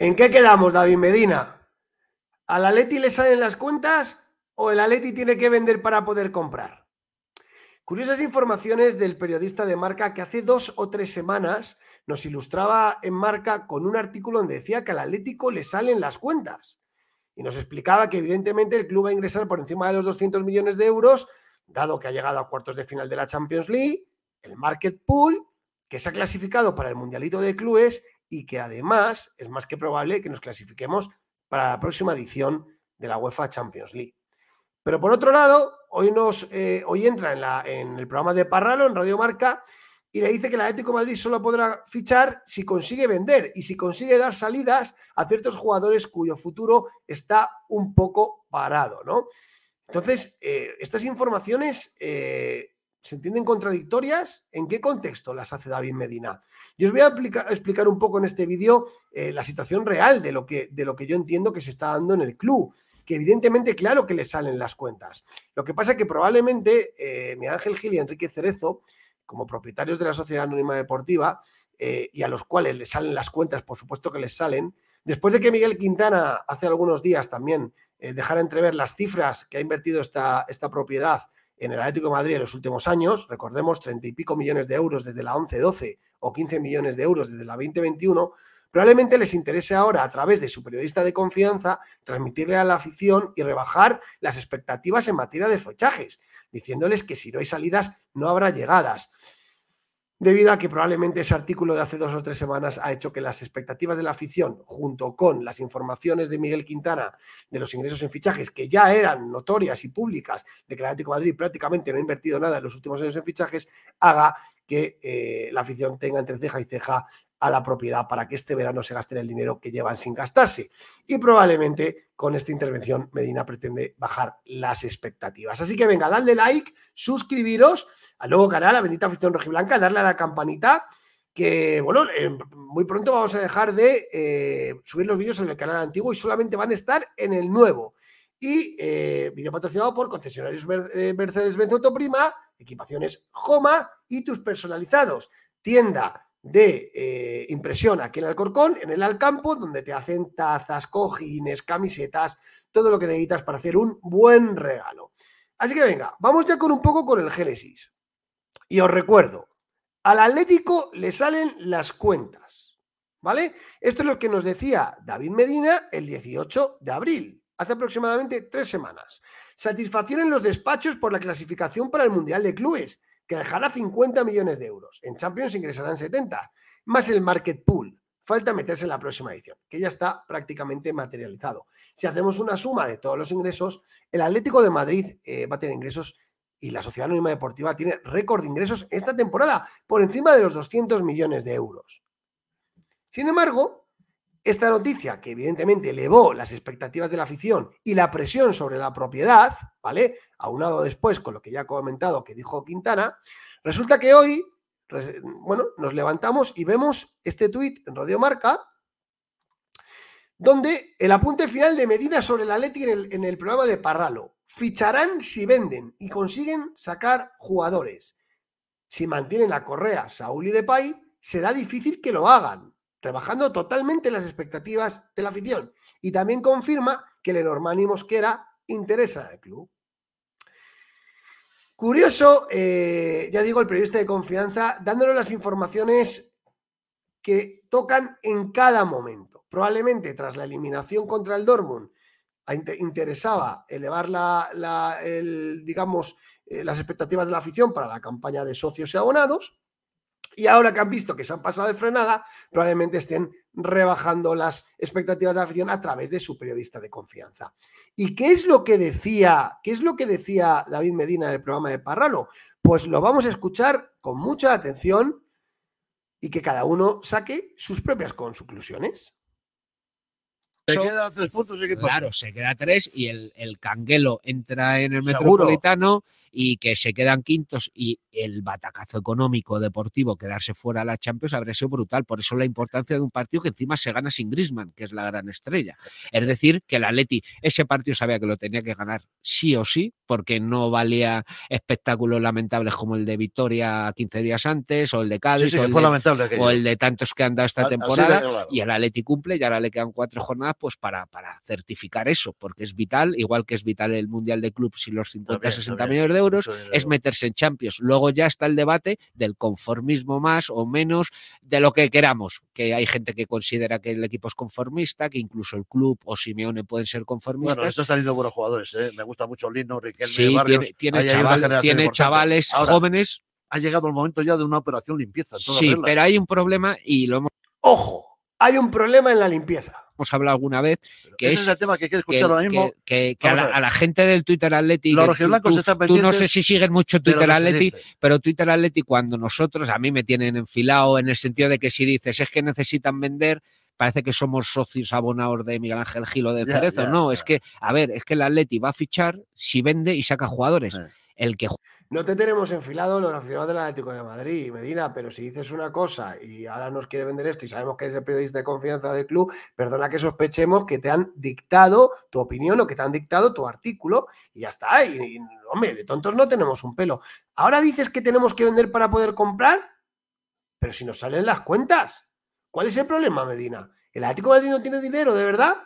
¿En qué quedamos, David Medina? ¿Al Atleti le salen las cuentas o el Atleti tiene que vender para poder comprar? Curiosas informaciones del periodista de Marca que hace dos o tres semanas nos ilustraba en Marca con un artículo donde decía que al Atlético le salen las cuentas. Y nos explicaba que evidentemente el club va a ingresar por encima de los 200 millones de euros, dado que ha llegado a cuartos de final de la Champions League, el Market Pool, que se ha clasificado para el Mundialito de Clubes y que además es más que probable que nos clasifiquemos para la próxima edición de la UEFA Champions League. Pero por otro lado, hoy, nos, eh, hoy entra en, el programa de Parralo, en Radio Marca, y le dice que el Atlético Madrid solo podrá fichar si consigue vender y si consigue dar salidas a ciertos jugadores cuyo futuro está un poco parado, ¿no? Entonces, eh, estas informaciones eh, se entienden contradictorias, ¿en qué contexto las hace David Medina? Yo os voy a explicar un poco en este vídeo eh, la situación real de lo, que, de lo que yo entiendo que se está dando en el club, que evidentemente, claro que le salen las cuentas. Lo que pasa es que probablemente eh, mi Ángel Gil y Enrique Cerezo, como propietarios de la Sociedad Anónima Deportiva, eh, y a los cuales le salen las cuentas, por supuesto que les salen, después de que Miguel Quintana hace algunos días también dejara entrever las cifras que ha invertido esta, esta propiedad, en el Atlético de Madrid en los últimos años, recordemos treinta y pico millones de euros desde la 11-12 o 15 millones de euros desde la 20-21, probablemente les interese ahora a través de su periodista de confianza transmitirle a la afición y rebajar las expectativas en materia de fichajes, diciéndoles que si no hay salidas no habrá llegadas debido a que probablemente ese artículo de hace dos o tres semanas ha hecho que las expectativas de la afición, junto con las informaciones de Miguel Quintana de los ingresos en fichajes, que ya eran notorias y públicas, de que el Atlético Madrid prácticamente no ha invertido nada en los últimos años en fichajes, haga que eh, la afición tenga entre ceja y ceja a la propiedad para que este verano se gasten el dinero que llevan sin gastarse. Y probablemente con esta intervención Medina pretende bajar las expectativas. Así que venga, dadle like, suscribiros al nuevo canal, a Bendita Afición Rojiblanca, darle a la campanita que, bueno, eh, muy pronto vamos a dejar de eh, subir los vídeos en el canal antiguo y solamente van a estar en el nuevo. Y eh, vídeo patrocinado por concesionarios Mercedes-Benz Prima equipaciones Joma y tus personalizados. Tienda de eh, impresión aquí en Alcorcón, en el Alcampo, donde te hacen tazas, cojines, camisetas, todo lo que necesitas para hacer un buen regalo. Así que venga, vamos ya con un poco con el Génesis. Y os recuerdo, al Atlético le salen las cuentas, ¿vale? Esto es lo que nos decía David Medina el 18 de abril, hace aproximadamente tres semanas. Satisfacción en los despachos por la clasificación para el Mundial de Clubes que dejará 50 millones de euros. En Champions ingresarán 70, más el Market Pool. Falta meterse en la próxima edición, que ya está prácticamente materializado. Si hacemos una suma de todos los ingresos, el Atlético de Madrid eh, va a tener ingresos y la Sociedad Anónima Deportiva tiene récord de ingresos esta temporada, por encima de los 200 millones de euros. Sin embargo, esta noticia, que evidentemente elevó las expectativas de la afición y la presión sobre la propiedad, ¿vale? Aunado después con lo que ya he comentado que dijo Quintana, resulta que hoy, bueno, nos levantamos y vemos este tuit en Radio Marca, donde el apunte final de Medina sobre la Leti en el, programa de Parralo. Ficharán si venden y consiguen sacar jugadores. Si mantienen a Correa, Saúl y Depay, será difícil que lo hagan rebajando totalmente las expectativas de la afición y también confirma que Lenormand y Mosquera interesa al club. Curioso, eh, ya digo, el periodista de confianza dándole las informaciones que tocan en cada momento. Probablemente tras la eliminación contra el Dortmund interesaba elevar la, digamos, eh, las expectativas de la afición para la campaña de socios y abonados y ahora que han visto que se han pasado de frenada, probablemente estén rebajando las expectativas de afición a través de su periodista de confianza. ¿Y qué es lo que decía, qué es lo que decía David Medina en el programa de Parralo? Pues lo vamos a escuchar con mucha atención y que cada uno saque sus propias conclusiones. Se quedan tres puntos Claro, se queda tres y el, el canguelo entra en el metropolitano y que se quedan quintos y el batacazo económico deportivo, quedarse fuera a la Champions, habría sido brutal. Por eso la importancia de un partido que encima se gana sin Grisman, que es la gran estrella. Es decir, que el Atleti ese partido sabía que lo tenía que ganar sí o sí, porque no valía espectáculos lamentables como el de Victoria 15 días antes, o el de Cádiz, o, el de, tantos que han dado esta ah, temporada. Y el Atleti cumple y ahora le quedan cuatro jornadas pues para, para certificar eso, porque es vital, igual que es vital el Mundial de Clubs y los 50-60 millones de euros, es meterse en Champions luego ya está el debate del conformismo más o menos de lo que queramos, que hay gente que considera que el equipo es conformista, que incluso el club o Simeone pueden ser conformistas. Bueno, ha salido buenos jugadores, ¿eh? me gusta mucho Lino, Riquelme, Barrios. Tiene, chavales jóvenes. Ha llegado el momento ya de una operación limpieza. sí, pero hay un problema y lo ¡Ojo! Hay un problema en la limpieza hemos hablado alguna vez. Que es, tema que escuchar mismo. Que, a, la, gente del Twitter Atleti. Eh, tú no sé si siguen mucho Twitter Atleti, pero Twitter Atleti, cuando nosotros, a mí me tienen enfilado en el sentido de que si dices es que necesitan vender parece que somos socios abonados de Miguel Ángel Gil de Cerezo. no, es que, a ver, es que el Atleti va a fichar si vende y saca jugadores. Eh el que... No te tenemos enfilado los aficionados del Atlético de Madrid, Medina, pero si dices una cosa y ahora nos quiere vender esto y sabemos que es el periodista de confianza del club, perdona que sospechemos que te han dictado tu opinión o que te han dictado tu artículo y ya está. hombre, de tontos no tenemos un pelo. Ahora dices que tenemos que vender para poder comprar, pero si nos salen las cuentas. ¿Cuál es el problema, Medina? ¿El Atlético de Madrid no tiene dinero, de verdad?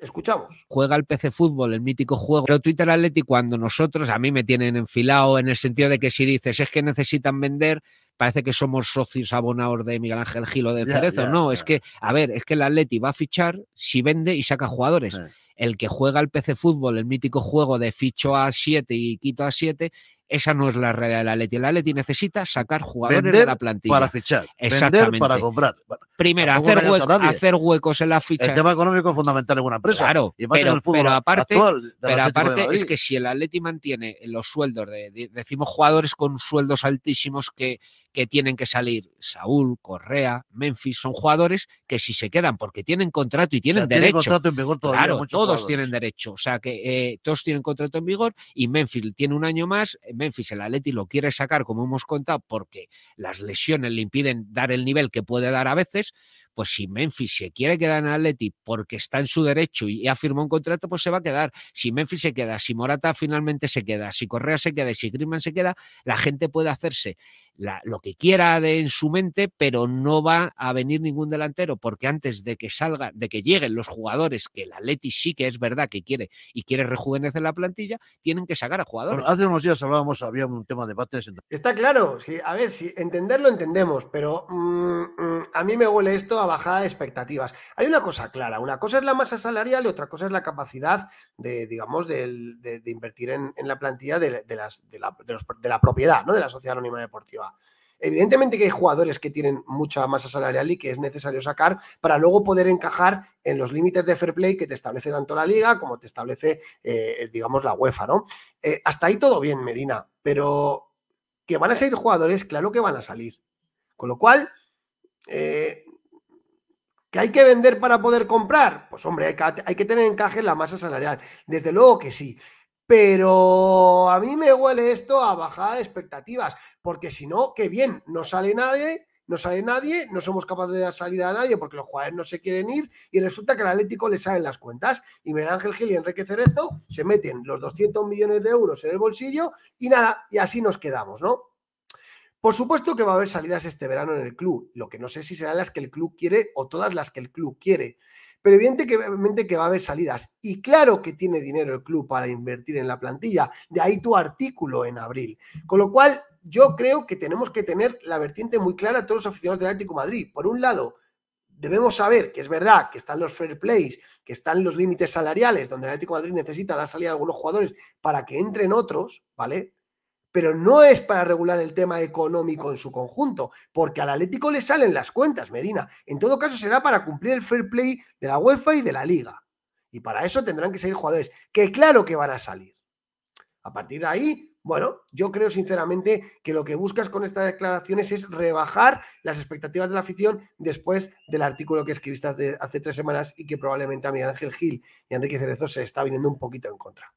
Escuchamos. Juega el PC Fútbol, el mítico juego. Pero Twitter Atleti, cuando nosotros, a mí me tienen enfilado en el sentido de que si dices es que necesitan vender, parece que somos socios abonados de Miguel Ángel Gil o de Cerezo. no, es que, a ver, es que el Atleti va a fichar si vende y saca jugadores. El que juega el PC Fútbol, el mítico juego de ficho a 7 y quito a 7, esa no es la realidad del Atleti. El Atleti necesita sacar jugadores de la plantilla. Para fichar. Exactamente. Vender para comprar. Primero, hacer, hacer, huecos en la ficha. El tema económico es fundamental en una empresa. Claro, pero, aparte, pero aparte es que si el Atleti mantiene los sueldos de, decimos jugadores con sueldos altísimos que, que tienen que salir. Saúl, Correa, Memphis, son jugadores que si se quedan porque tienen contrato y tienen derecho. Tienen contrato en vigor todavía claro, todos tienen derecho. O sea que eh, todos tienen contrato en vigor y Memphis tiene un año más. Eh, Memphis, el Atleti lo quiere sacar, como hemos contado, porque las lesiones le impiden dar el nivel que puede dar a veces. Pues si Memphis se quiere quedar en Atleti porque está en su derecho y ha firmado un contrato, pues se va a quedar. Si Memphis se queda, si Morata finalmente se queda, si Correa se queda si Griezmann se queda, la gente puede hacerse lo que quiera de, en su mente, pero no va a venir ningún delantero porque antes de que salga, de que lleguen los jugadores que el Atleti sí que es verdad que quiere y quiere rejuvenecer la plantilla, tienen que sacar a jugadores. hace unos días hablábamos, había un tema de debates. Está claro, a ver, si entenderlo entendemos, pero mm, mm, a mí me huele esto a bajada de expectativas. Hay una cosa clara, una cosa es la masa salarial y otra cosa es la capacidad de, digamos, de, invertir en, la plantilla de, de la, la, propiedad, ¿no? De la Sociedad Anónima Deportiva. Evidentemente que hay jugadores que tienen mucha masa salarial y que es necesario sacar para luego poder encajar en los límites de fair play que te establece tanto la liga como te establece, eh, digamos, la UEFA, ¿no? Eh, hasta ahí todo bien, Medina, pero que van a salir jugadores, claro que van a salir. Con lo cual, eh, ¿Que hay que vender para poder comprar? Pues hombre, hay que, tener encaje en la masa salarial. Desde luego que sí. Pero a mí me huele esto a bajada de expectativas, porque si no, qué bien, no sale nadie, no sale nadie, no somos capaces de dar salida a nadie porque los jugadores no se quieren ir y resulta que al Atlético le salen las cuentas y Miguel Ángel Gil y Enrique Cerezo se meten los 200 millones de euros en el bolsillo y nada, y así nos quedamos, ¿no? Por supuesto que va a haber salidas este verano en el club, lo que no sé si serán las que el club quiere o todas las que el club quiere, pero evidentemente que va a haber salidas y claro que tiene dinero el club para invertir en la plantilla, de ahí tu artículo en abril. Con lo cual, yo creo que tenemos que tener la vertiente muy clara a todos los aficionados del Atlético Madrid. Por un lado, debemos saber que es verdad que están los fair plays, que están los límites salariales, donde el Atlético Madrid necesita dar salida a algunos jugadores para que entren otros, ¿vale? pero no es para regular el tema económico en su conjunto, porque al Atlético le salen las cuentas, Medina. En todo caso, será para cumplir el fair play de la UEFA y de la Liga. Y para eso tendrán que salir jugadores, que claro que van a salir. A partir de ahí, bueno, yo creo sinceramente que lo que buscas con estas declaraciones es rebajar las expectativas de la afición después del artículo que escribiste hace, tres semanas y que probablemente a Miguel Ángel Gil y Enrique Cerezo se está viniendo un poquito en contra.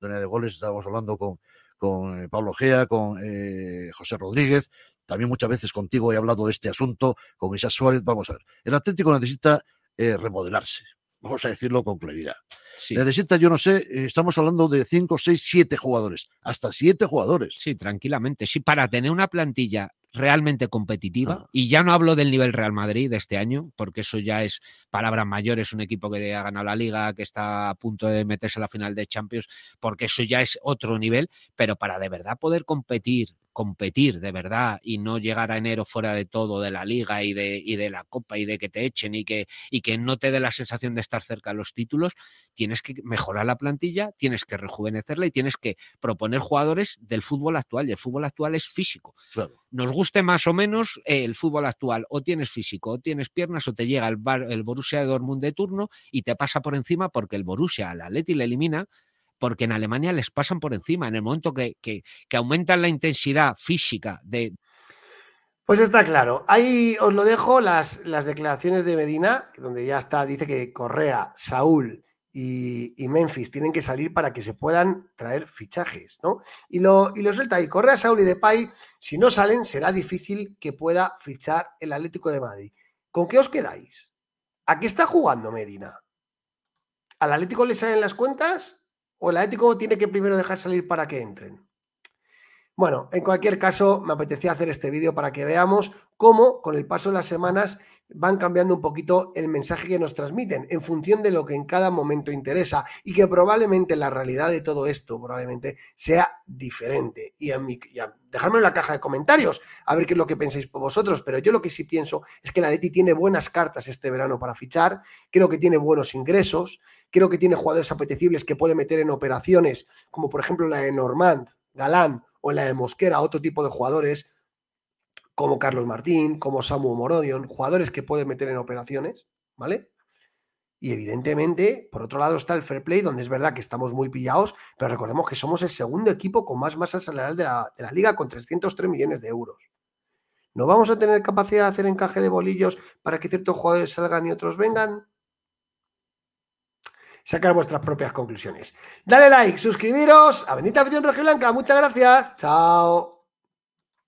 De goles, estábamos hablando con, con eh, Pablo Gea, con eh, José Rodríguez. También muchas veces contigo he hablado de este asunto, con Isa Suárez. Vamos a ver, el Atlético necesita eh, remodelarse, vamos a decirlo con claridad. Necesita, yo no sé, estamos hablando de 5, 6, 7 jugadores, hasta 7 jugadores. Sí, tranquilamente, sí, para tener una plantilla realmente competitiva. Y ya no hablo del nivel Real Madrid de este año, porque eso ya es palabra mayor es un equipo que ha ganado la liga, que está a punto de meterse a la final de Champions, porque eso ya es otro nivel, pero para de verdad poder competir competir de verdad y no llegar a enero fuera de todo de la liga y de, y de la copa y de que te echen y que, y que no te dé la sensación de estar cerca de los títulos, tienes que mejorar la plantilla, tienes que rejuvenecerla y tienes que proponer jugadores del fútbol actual. Y el fútbol actual es físico. Nos gusta más o menos eh, el fútbol actual, o tienes físico, o tienes piernas, o te llega el, Borussia de Dortmund de turno y te pasa por encima porque el Borussia al Atleti le elimina, porque en Alemania les pasan por encima. En el momento que, que, aumentan la intensidad física de, pues está claro. Ahí os lo dejo, las, las declaraciones de Medina, donde ya está, dice que Correa, Saúl y, Memphis tienen que salir para que se puedan traer fichajes, ¿no? Y lo, y lo suelta ahí. Correa, Saúl y Depay, si no salen, será difícil que pueda fichar el Atlético de Madrid. ¿Con qué os quedáis? ¿A qué está jugando Medina? ¿Al Atlético le salen las cuentas? ¿O el Atlético tiene que primero dejar salir para que entren? Bueno, en cualquier caso, me apetecía hacer este vídeo para que veamos cómo con el paso de las semanas van cambiando un poquito el mensaje que nos transmiten en función de lo que en cada momento interesa y que probablemente la realidad de todo esto probablemente sea diferente. Y a mí, dejadme en la caja de comentarios a ver qué es lo que pensáis vosotros, pero yo lo que sí pienso es que la Leti tiene buenas cartas este verano para fichar, creo que tiene buenos ingresos, creo que tiene jugadores apetecibles que puede meter en operaciones, como por ejemplo la de Normand, Galán o en la de Mosquera, otro tipo de jugadores como Carlos Martín, como Samu Morodion, jugadores que pueden meter en operaciones, ¿vale? Y evidentemente, por otro lado está el fair play, donde es verdad que estamos muy pillados, pero recordemos que somos el segundo equipo con más masa salarial de la, de la liga, con 303 millones de euros. ¿No vamos a tener capacidad de hacer encaje de bolillos para que ciertos jugadores salgan y otros vengan? sacar vuestras propias conclusiones. Dale like, suscribiros a Bendita Afición Blanca. Muchas gracias. Chao.